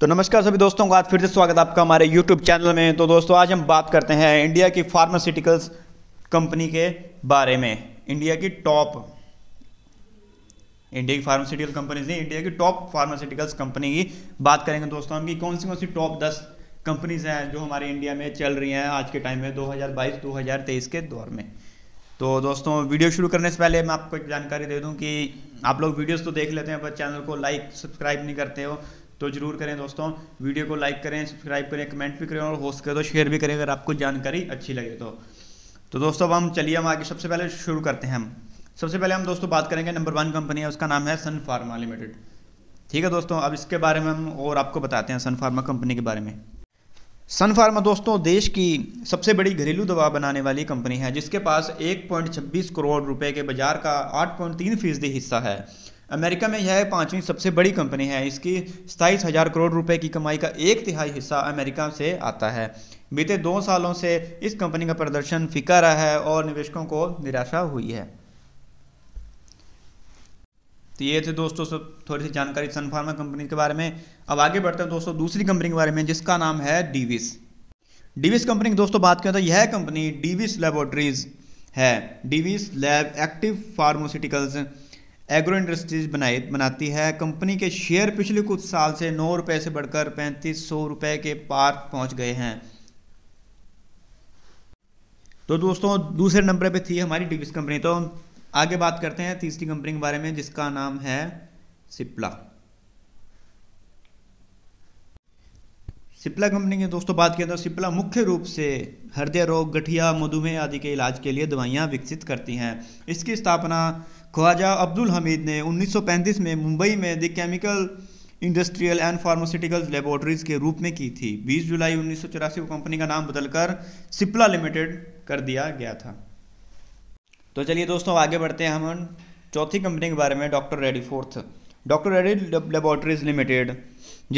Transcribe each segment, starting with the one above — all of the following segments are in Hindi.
तो नमस्कार सभी दोस्तों का आज फिर से स्वागत आपका हमारे YouTube चैनल में तो दोस्तों आज हम बात करते हैं इंडिया की फार्मास्यूटिकल्स कंपनी के बारे में इंडिया की टॉप इंडिया की फार्मास्यूटिकल कंपनीज नहीं इंडिया की टॉप फार्मास्यूटिकल्स कंपनी की बात करेंगे दोस्तों हम की कौन सी कौन सी टॉप दस कंपनीज हैं जो हमारे इंडिया में चल रही हैं आज के टाइम में 2022 2023 के दौर में तो दोस्तों वीडियो शुरू करने से पहले मैं आपको एक जानकारी दे दूं कि आप लोग वीडियोस तो देख लेते हैं पर चैनल को लाइक सब्सक्राइब नहीं करते हो तो जरूर करें दोस्तों वीडियो को लाइक करें सब्सक्राइब करें कमेंट भी करें और होस्ट करें तो शेयर भी करें अगर आपको जानकारी अच्छी लगे तो तो दोस्तों अब हम चलिए हम आगे सबसे पहले शुरू करते हैं हम सबसे पहले हम दोस्तों बात करेंगे नंबर वन कंपनी है उसका नाम है सन फार्मा लिमिटेड ठीक है दोस्तों अब इसके बारे में हम और आपको बताते हैं सन फार्मा कंपनी के बारे में सन फार्मा दोस्तों देश की सबसे बड़ी घरेलू दवा बनाने वाली कंपनी है जिसके पास एक करोड़ रुपये के बाजार का आठ फीसदी हिस्सा है अमेरिका में यह पांचवी सबसे बड़ी कंपनी है इसकी सताईस हज़ार करोड़ रुपए की कमाई का एक तिहाई हिस्सा अमेरिका से आता है बीते दो सालों से इस कंपनी का प्रदर्शन फीका रहा है और निवेशकों को निराशा हुई है तो ये थे दोस्तों सब थोड़ी सी जानकारी सनफार्मा कंपनी के बारे में अब आगे बढ़ते हैं दोस्तों दूसरी कंपनी के बारे में जिसका नाम है डीविस डीविस कंपनी की दोस्तों बात करें तो यह कंपनी डीविस लेबोरेटरीज है Divi's lab active pharmaceuticals agro industries बनाई बनाती है कंपनी के शेयर पिछले कुछ साल से नौ रुपए से बढ़कर पैंतीस सौ रुपए के पार पहुंच गए हैं तो दोस्तों दूसरे नंबर पे थी हमारी डिविस कंपनी तो आगे बात करते हैं तीसरी कंपनी के बारे में जिसका नाम है सिप्ला सिप्ला कंपनी की दोस्तों बात किया तो सिप्ला मुख्य रूप से हृदय रोग गठिया मधुमेह आदि के इलाज के लिए दवाइयाँ विकसित करती हैं इसकी स्थापना ख्वाजा अब्दुल हमीद ने 1935 में मुंबई में the chemical industrial and pharmaceutical laboratories के रूप में की थी 20 जुलाई उन्नीस को कंपनी का नाम बदलकर सिप्ला लिमिटेड कर दिया गया था तो चलिए दोस्तों आगे बढ़ते हैं हम चौथी कंपनी के बारे में डॉक्टर रेडी फोर्थ डॉक्टर रेडी लेबोरेटरीज लिमिटेड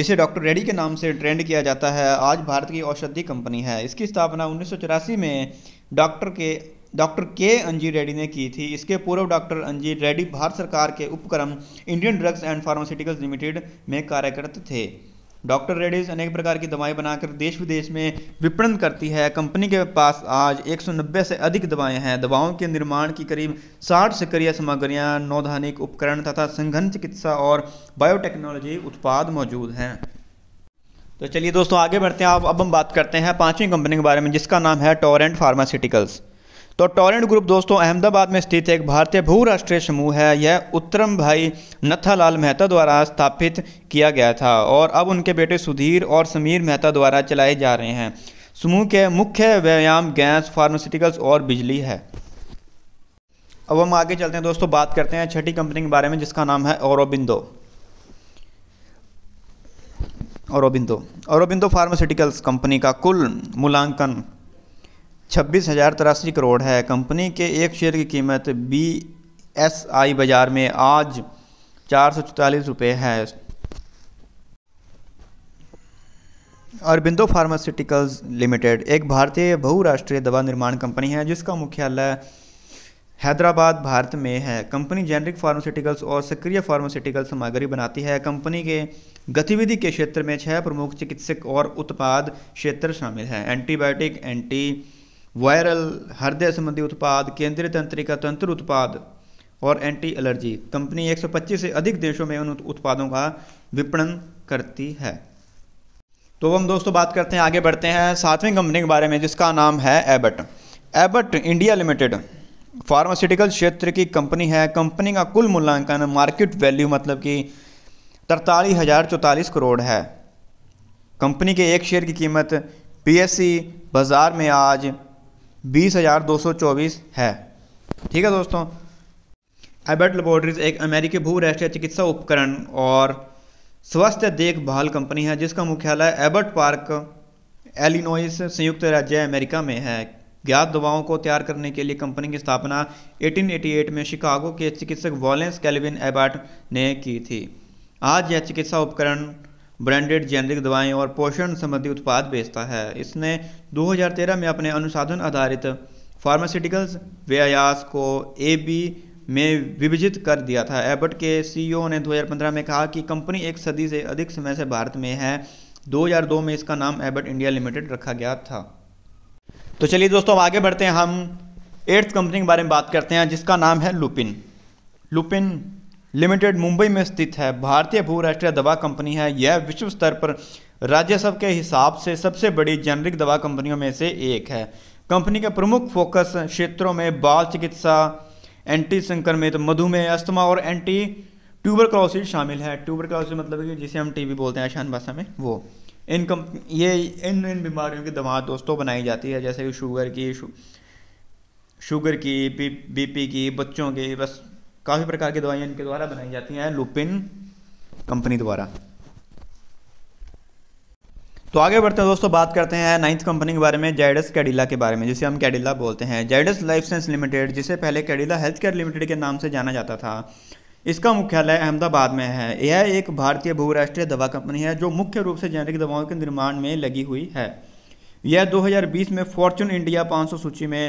जिसे डॉक्टर रेडी के नाम से ट्रेंड किया जाता है आज भारत की औषधि कंपनी है इसकी स्थापना उन्नीस में डॉक्टर के डॉक्टर के अंजीर रेड्डी ने की थी इसके पूर्व डॉक्टर अंजीर रेड्डी भारत सरकार के उपक्रम Indian drugs and pharmaceuticals limited में कार्यरत थे डॉक्टर रेड्डीज अनेक प्रकार की दवाएं बनाकर देश विदेश में विपणन करती है कंपनी के पास आज 190 से अधिक दवाएं हैं दवाओं के निर्माण की करीब 60 सक्रिय सामग्रियां नौधानिक उपकरण तथा संघन चिकित्सा और बायोटेक्नोलॉजी उत्पाद मौजूद हैं तो चलिए दोस्तों आगे बढ़ते हैं अब अब हम बात करते हैं पांचवी कंपनी के बारे में जिसका नाम है टोरेंट फार्मास्यूटिकल्स तो टोरेंट ग्रुप दोस्तों अहमदाबाद में स्थित एक भारतीय भू राष्ट्रीय समूह है यह उत्तरम भाई नथालाल मेहता द्वारा स्थापित किया गया था और अब उनके बेटे सुधीर और समीर मेहता द्वारा चलाए जा रहे हैं समूह के मुख्य व्यायाम गैस फार्मास्यूटिकल्स और बिजली है अब हम आगे चलते हैं दोस्तों बात करते हैं छठी कंपनी के बारे में जिसका नाम है औरबिंदो औरबिंदो औरबिंदो फार्मास्यूटिकल्स कंपनी का कुल मूल्यांकन छब्बीस हज़ार तिरासी करोड़ है कंपनी के एक शेयर की कीमत बी एस आई बाज़ार में आज चार सौ चौतालीस रुपये है अरबिंदो फार्मास्यूटिकल्स लिमिटेड एक भारतीय बहुराष्ट्रीय दवा निर्माण कंपनी है जिसका मुख्यालय हैदराबाद भारत में है कंपनी जेनरिक फार्मास्यूटिकल्स और सक्रिय फार्मास्यूटिकल सामग्री बनाती है कंपनी के गतिविधि के क्षेत्र में छह प्रमुख चिकित्सक और उत्पाद क्षेत्र शामिल हैं एंटीबायोटिक एंटी वायरल हृदय संबंधी उत्पाद केंद्रीय तंत्रिका तंत्र उत्पाद और एंटी एलर्जी कंपनी 125 से अधिक देशों में उन उत्पादों का विपणन करती है तो हम दोस्तों बात करते हैं आगे बढ़ते हैं सातवीं कंपनी के बारे में जिसका नाम है Abbott Abbott India limited pharmaceutical क्षेत्र की कंपनी है कंपनी का कुल मूल्यांकन मार्केट वैल्यू मतलब कि तरतालीस हज़ार चौतालीस करोड़ है कंपनी के एक शेयर की कीमत पीएससी बाज़ार में आज बीस हज़ार दो सौ चौबीस है ठीक है दोस्तों एबर्ट लेबोरेटरीज एक अमेरिकी भू राष्ट्रीय चिकित्सा उपकरण और स्वास्थ्य देखभाल कंपनी है जिसका मुख्यालय एबर्ट पार्क एलिनोइस संयुक्त राज्य अमेरिका में है ज्ञात दवाओं को तैयार करने के लिए कंपनी की स्थापना 1888 में शिकागो के चिकित्सक वॉलेंस कैलविन एबर्ट ने की थी आज यह चिकित्सा उपकरण ब्रांडेड जेनरिक दवाएं और पोषण संबंधी उत्पाद बेचता है इसने 2013 में अपने अनुसाधन आधारित फार्मास्यूटिकल्स व्यायास को ए बी में विभाजित कर दिया था एबट के सीईओ ने 2015 में कहा कि कंपनी एक सदी से अधिक समय से भारत में है 2002 में इसका नाम एबट इंडिया लिमिटेड रखा गया था तो चलिए दोस्तों अब आगे बढ़ते हैं हम एट्थ कंपनी के बारे में बात करते हैं जिसका नाम है लुपिन लुपिन लिमिटेड मुंबई में स्थित है भारतीय भूराष्ट्रीय दवा कंपनी है यह विश्व स्तर पर सब के हिसाब से सबसे बड़ी जेनरिक दवा कंपनियों में से एक है कंपनी के प्रमुख फोकस क्षेत्रों में बाल चिकित्सा एंटी संक्रमित मधुमेह अस्थमा और एंटी ट्यूबरक्लोसिस शामिल है ट्यूबरक्लोसिस मतलब कि जिसे हम टीबी बोलते हैं आसान भाषा में वो इन कम ये इन इन बीमारियों की दवा दोस्तों बनाई जाती है जैसे कि शुगर की शु, शुगर की बी बीपी की बच्चों की बस काफ़ी प्रकार की दवाइयां इनके द्वारा बनाई जाती हैं लुपिन कंपनी द्वारा तो आगे बढ़ते हैं दोस्तों बात करते हैं नाइन्थ कंपनी के बारे में जाइडस कैडिला के बारे में जिसे हम कैडिला बोलते हैं जाइडस लाइफ साइंस लिमिटेड जिसे पहले कैडिला हेल्थ केयर लिमिटेड के नाम से जाना जाता था इसका मुख्यालय अहमदाबाद में है यह एक भारतीय बहुराष्ट्रीय दवा कंपनी है जो मुख्य रूप से जेनरिक दवाओं के निर्माण में लगी हुई है यह 2020 में फॉर्चून इंडिया 500 सूची में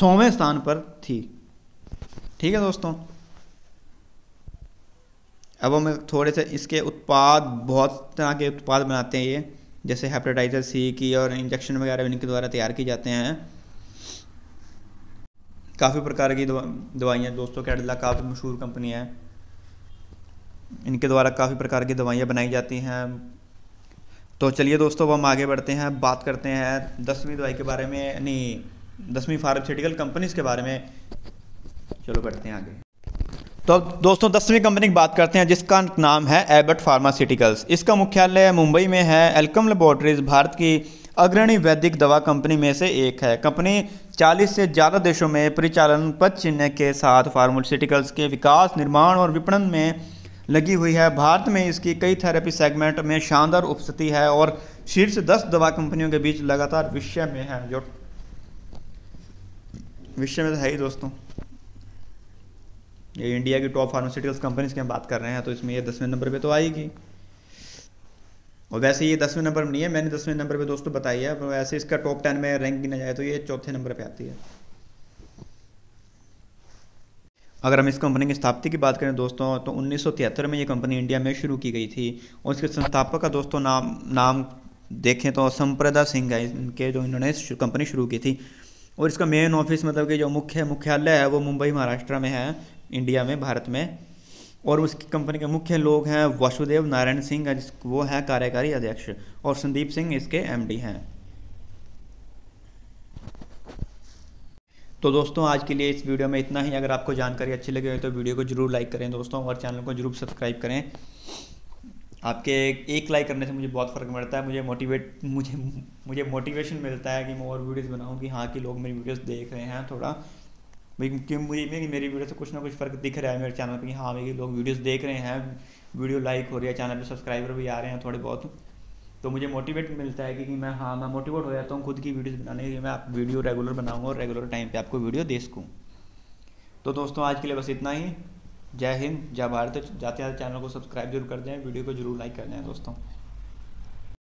सौवें स्थान पर थी ठीक है दोस्तों अब हम थोड़े से इसके उत्पाद बहुत तरह के उत्पाद बनाते हैं ये जैसे हेपेटाइटिस सी की और इंजेक्शन वगैरह इनके द्वारा तैयार किए जाते हैं काफ़ी प्रकार की दवाइयाँ दोस्तों कैडला काफ़ी मशहूर कंपनी है इनके द्वारा काफ़ी प्रकार की दवाइयाँ बनाई जाती हैं तो चलिए दोस्तों अब हम आगे बढ़ते हैं बात करते हैं दसवीं दवाई के बारे में यानी दसवीं फार्मास्यूटिकल कंपनीज के बारे में चलो बढ़ते हैं आगे तो अब दोस्तों दसवीं कंपनी की बात करते हैं जिसका नाम है एबट फार्मास्यूटिकल्स इसका मुख्यालय मुंबई में है एल्कम लेबोरेटरीज भारत की अग्रणी वैदिक दवा कंपनी में से एक है कंपनी 40 से ज़्यादा देशों में परिचालन पद चिन्ह के साथ फार्मास्यूटिकल्स के विकास निर्माण और विपणन में लगी हुई है भारत में इसकी कई थेरेपी सेगमेंट में शानदार उपस्थिति है और शीर्ष दस दवा कंपनियों के बीच लगातार विषय में है जो विषय में तो है ही दोस्तों ये इंडिया की टॉप फार्मास्यूटिकल्स कंपनीज की हम बात कर रहे हैं तो इसमें ये दसवें नंबर पे तो आएगी और वैसे ये दसवें नंबर नहीं है मैंने दसवें नंबर पे दोस्तों बताई है वैसे इसका टॉप टेन में रैंक गिना जाए तो ये चौथे नंबर पे आती है अगर हम इस कंपनी की स्थापित की बात करें दोस्तों तो उन्नीस में ये कंपनी इंडिया में शुरू की गई थी और इसके संस्थापक का दोस्तों नाम नाम देखें तो संप्रदा सिंह है इनके जो इन्होंने कंपनी शुरू की थी और इसका मेन ऑफिस मतलब कि जो मुख्य मुख्यालय है वो मुंबई महाराष्ट्र में है इंडिया में भारत में और उसकी कंपनी के मुख्य लोग हैं वासुदेव नारायण सिंह वो है कार्यकारी अध्यक्ष और संदीप सिंह इसके एमडी हैं तो दोस्तों आज के लिए इस वीडियो में इतना ही अगर आपको जानकारी अच्छी लगी हो तो वीडियो को जरूर लाइक करें दोस्तों और चैनल को जरूर सब्सक्राइब करें आपके एक लाइक करने से मुझे बहुत फ़र्क पड़ता है मुझे मोटिवेट मुझे मुझे मोटिवेशन मिलता है कि मैं और वीडियोस बनाऊं कि हाँ कि लोग मेरी वीडियोस देख रहे हैं थोड़ा क्योंकि मुझे मेरी मेरी वीडियो से कुछ ना कुछ फ़र्क दिख रहा है मेरे चैनल पर कि हाँ मेरे लोग वीडियोस देख रहे हैं वीडियो लाइक हो रही है चैनल पर सब्सक्राइबर भी आ रहे हैं थोड़े बहुत तो मुझे मोटिवेट मिलता है कि मैं हाँ मैं मोटिवेट हो जाता हूँ खुद की वीडियोज़ बनाने के लिए मैं आप वीडियो रेगुलर बनाऊँगा और रेगुलर टाइम पर आपको वीडियो दे सकूँ तो दोस्तों आज के लिए बस इतना ही जय हिंद जय भारत जाते जाते चैनल को सब्सक्राइब जरूर कर दें वीडियो को जरूर लाइक कर दें दोस्तों